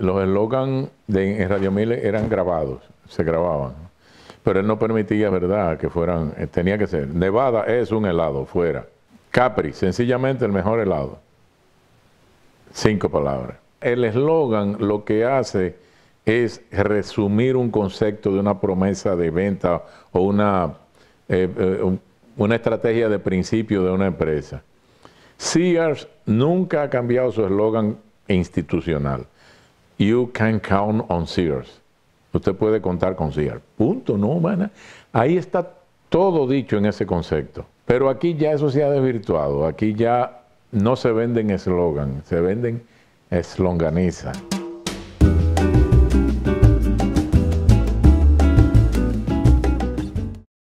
los eslogans de Radio Miles eran grabados, se grababan. Pero él no permitía, ¿verdad?, que fueran, eh, tenía que ser. Nevada es un helado, fuera. Capri, sencillamente el mejor helado. Cinco palabras. El eslogan lo que hace es resumir un concepto de una promesa de venta o una, eh, eh, una estrategia de principio de una empresa. Sears nunca ha cambiado su eslogan institucional. You can count on Sears. Usted puede contar con Sears. Punto, no, humana. Ahí está todo dicho en ese concepto. Pero aquí ya eso se ha desvirtuado. Aquí ya no se venden eslogan, se venden eslonganiza.